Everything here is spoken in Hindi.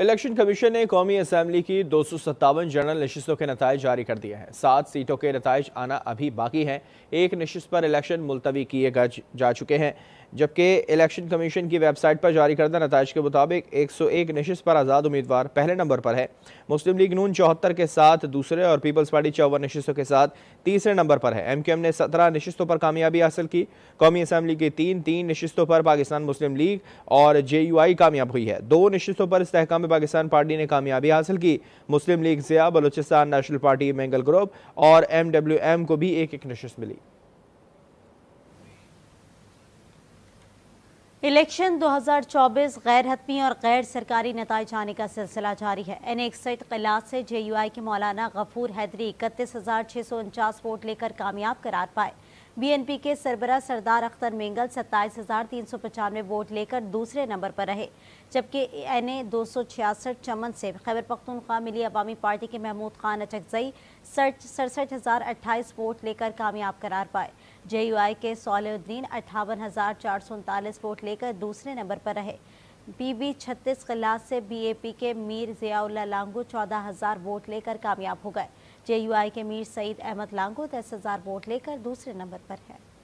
इलेक्शन कमीशन ने कौमी असम्बली की दो सौ सत्तावन जनरल नशस्तों के नतज जारी कर दिए हैं सात सीटों के नतज आना अभी बाकी हैं एक नशस्त पर इलेक्शन मुलतवी किए जा चुके हैं जबकि इलेक्शन कमीशन की वेबसाइट पर जारी करदा नतज के मुताबिक एक सौ एक नशस्त पर आज़ाद उम्मीदवार पहले नंबर पर है मुस्लिम लीग नून चौहत्तर के साथ दूसरे और पीपल्स पार्टी चौवन नशस्तों के साथ तीसरे नंबर पर है एम क्यू एम ने सत्रह नशस्तों पर कामयाबी हासिल की कौमी असम्बली की तीन तीन नशस्तों पर पाकिस्तान मुस्लिम लीग और जे यू आई कामयाब हुई है दो नशस्तों पर इसकाम पाकिस्तान पार्टी ने कामयाबी हासिल की मुस्लिम लीग जिया बलोचिस्तान नेशनल पार्टी मेंगल ग्रुप और एम डब्ल्यू एम को भी एक एक नशस्त मिली इलेक्शन 2024 गैर हतमी और गैर सरकारी नतज आने का सिलसिला जारी है एन इकसठ कलास से जे यू आई के मौलाना गफूर हैदरी इकतीस हज़ार छः सौ उनचास वोट लेकर कामयाब करार पाए बी एन पी के सरबरा सरदार अख्तर मेंगल सत्ताईस हज़ार तीन सौ पचानवे वोट लेकर दूसरे नंबर पर रहे जबकि एन ए दो सौ छियासठ चमन से खैबर पख्तूनख्वा मिली अवामी पार्टी के महमूद खान अचकजई सड़सठ हज़ार अट्ठाईस वोट लेकर कामयाब करार पाए आई के सौलुद्दीन अट्ठावन हज़ार चार सौ उनतालीस वोट लेकर दूसरे नंबर पर रहे बीबी छत्तीस क्लास से बीएपी के मीर जियाउल्ला लांगू चौदह हज़ार वोट लेकर कामयाब हो गए आई के मीर सईद अहमद लांगू दस हज़ार वोट लेकर दूसरे नंबर पर है